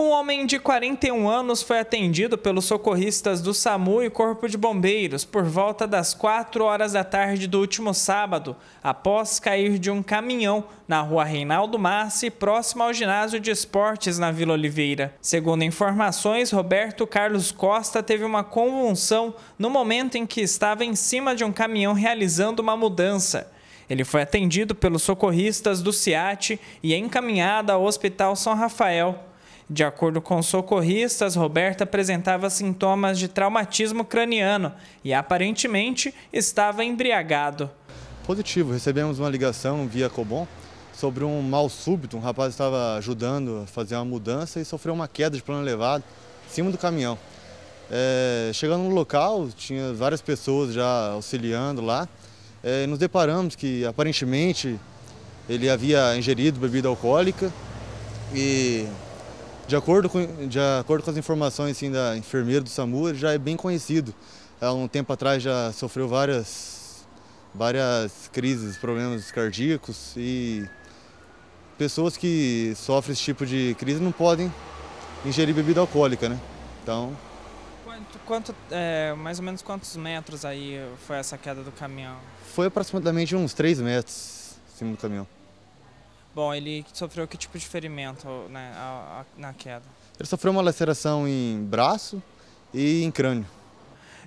Um homem de 41 anos foi atendido pelos socorristas do SAMU e Corpo de Bombeiros por volta das 4 horas da tarde do último sábado, após cair de um caminhão na rua Reinaldo Massi, próximo ao ginásio de esportes na Vila Oliveira. Segundo informações, Roberto Carlos Costa teve uma convulsão no momento em que estava em cima de um caminhão realizando uma mudança. Ele foi atendido pelos socorristas do CIAT e encaminhado ao Hospital São Rafael. De acordo com socorristas, Roberta apresentava sintomas de traumatismo craniano e aparentemente estava embriagado. Positivo, recebemos uma ligação via Cobon sobre um mal súbito. Um rapaz estava ajudando a fazer uma mudança e sofreu uma queda de plano elevado em cima do caminhão. É, chegando no local, tinha várias pessoas já auxiliando lá. É, nos deparamos que aparentemente ele havia ingerido bebida alcoólica e de acordo com, de acordo com as informações assim, da enfermeira do SAMU, ele já é bem conhecido. Há um tempo atrás já sofreu várias, várias crises, problemas cardíacos e pessoas que sofrem esse tipo de crise não podem ingerir bebida alcoólica, né? Então... Quanto, quanto é, mais ou menos quantos metros aí foi essa queda do caminhão? Foi aproximadamente uns 3 metros em cima do caminhão. Bom, ele sofreu que tipo de ferimento né, a, a, na queda? Ele sofreu uma laceração em braço e em crânio.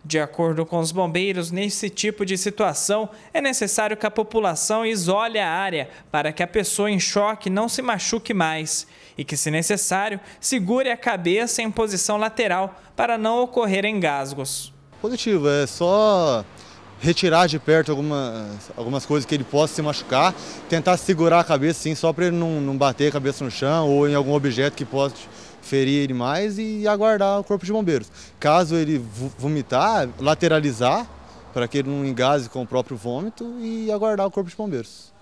De acordo com os bombeiros, nesse tipo de situação, é necessário que a população isole a área para que a pessoa em choque não se machuque mais e que, se necessário, segure a cabeça em posição lateral para não ocorrer engasgos. Positivo, é só retirar de perto algumas, algumas coisas que ele possa se machucar, tentar segurar a cabeça sim, só para ele não, não bater a cabeça no chão ou em algum objeto que possa ferir ele mais e aguardar o corpo de bombeiros. Caso ele vomitar, lateralizar para que ele não engase com o próprio vômito e aguardar o corpo de bombeiros.